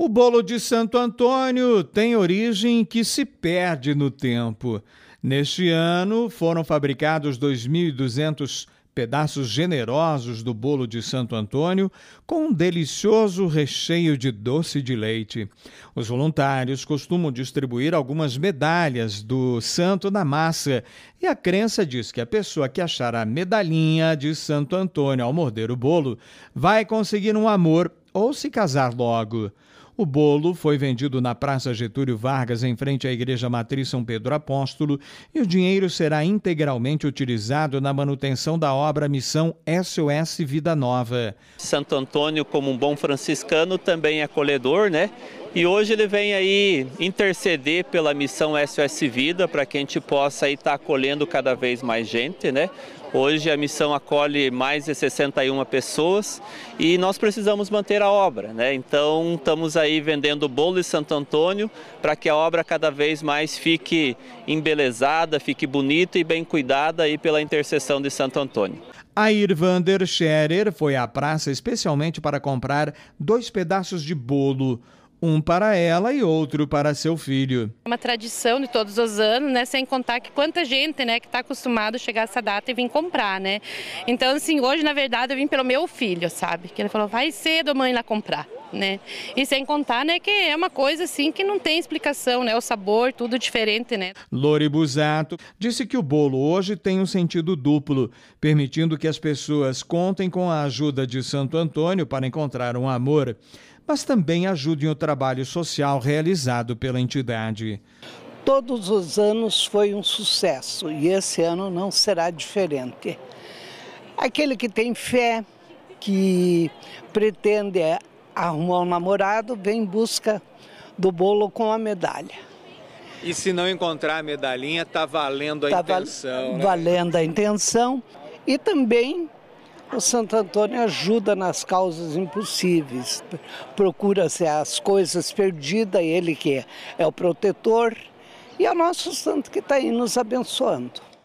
O bolo de Santo Antônio tem origem que se perde no tempo. Neste ano foram fabricados 2.200 pedaços generosos do bolo de Santo Antônio, com um delicioso recheio de doce de leite. Os voluntários costumam distribuir algumas medalhas do santo na massa, e a crença diz que a pessoa que achar a medalhinha de Santo Antônio ao morder o bolo vai conseguir um amor ou se casar logo. O bolo foi vendido na Praça Getúlio Vargas, em frente à Igreja Matriz São Pedro Apóstolo, e o dinheiro será integralmente utilizado na manutenção da obra Missão SOS Vida Nova. Santo Antônio, como um bom franciscano, também é acolhedor, né? E hoje ele vem aí interceder pela missão SOS Vida para que a gente possa aí estar tá acolhendo cada vez mais gente, né? Hoje a missão acolhe mais de 61 pessoas e nós precisamos manter a obra, né? Então estamos aí vendendo bolo de Santo Antônio para que a obra cada vez mais fique embelezada, fique bonita e bem cuidada aí pela intercessão de Santo Antônio. A Irvander Scherer foi à praça especialmente para comprar dois pedaços de bolo um para ela e outro para seu filho. É uma tradição de todos os anos, né? Sem contar que quanta gente, né, que está acostumado a chegar essa data e vir comprar, né? Então, assim, hoje na verdade eu vim pelo meu filho, sabe? Que ele falou, vai cedo, mãe, lá comprar né? E sem contar, né, que é uma coisa assim que não tem explicação, né? O sabor, tudo diferente, né? Lori Busato disse que o bolo hoje tem um sentido duplo, permitindo que as pessoas contem com a ajuda de Santo Antônio para encontrar um amor, mas também ajudem o trabalho social realizado pela entidade. Todos os anos foi um sucesso e esse ano não será diferente. Aquele que tem fé, que pretende arrumou um namorado, vem em busca do bolo com a medalha. E se não encontrar a medalhinha, está valendo a tá intenção. Val né? Valendo a intenção. E também o Santo Antônio ajuda nas causas impossíveis. Procura-se as coisas perdidas, ele que é, é o protetor. E é o nosso santo que está aí nos abençoando.